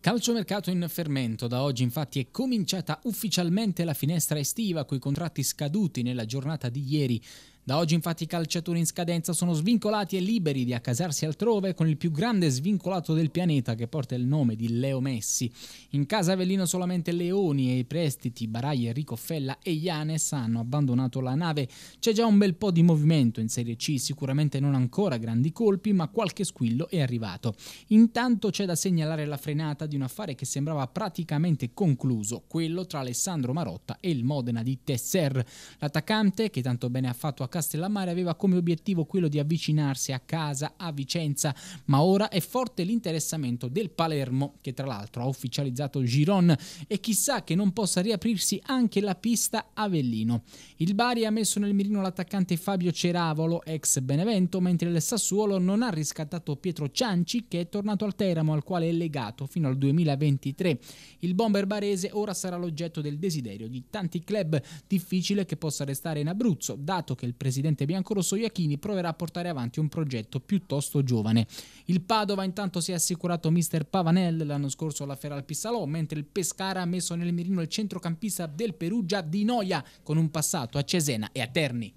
Calciomercato in fermento, da oggi infatti è cominciata ufficialmente la finestra estiva con i contratti scaduti nella giornata di ieri da oggi infatti i calciatori in scadenza sono svincolati e liberi di accasarsi altrove con il più grande svincolato del pianeta che porta il nome di Leo Messi. In casa Avellino solamente Leoni e i prestiti Baraglia, Enrico Fella e Ianes hanno abbandonato la nave. C'è già un bel po' di movimento in Serie C, sicuramente non ancora grandi colpi, ma qualche squillo è arrivato. Intanto c'è da segnalare la frenata di un affare che sembrava praticamente concluso, quello tra Alessandro Marotta e il Modena di Tesser. L'attaccante, che tanto bene ha fatto a casa Castellammare aveva come obiettivo quello di avvicinarsi a casa, a Vicenza, ma ora è forte l'interessamento del Palermo, che tra l'altro ha ufficializzato Giron e chissà che non possa riaprirsi anche la pista Avellino. Il Bari ha messo nel mirino l'attaccante Fabio Ceravolo, ex Benevento, mentre il Sassuolo non ha riscattato Pietro Cianci, che è tornato al Teramo, al quale è legato fino al 2023. Il bomber barese ora sarà l'oggetto del desiderio di tanti club, difficile che possa restare in Abruzzo, dato che il presidente presidente biancorosso Iachini proverà a portare avanti un progetto piuttosto giovane. Il Padova intanto si è assicurato mister Pavanel l'anno scorso alla Feral Pissalò, mentre il Pescara ha messo nel mirino il centrocampista del Perugia di Noia con un passato a Cesena e a Terni.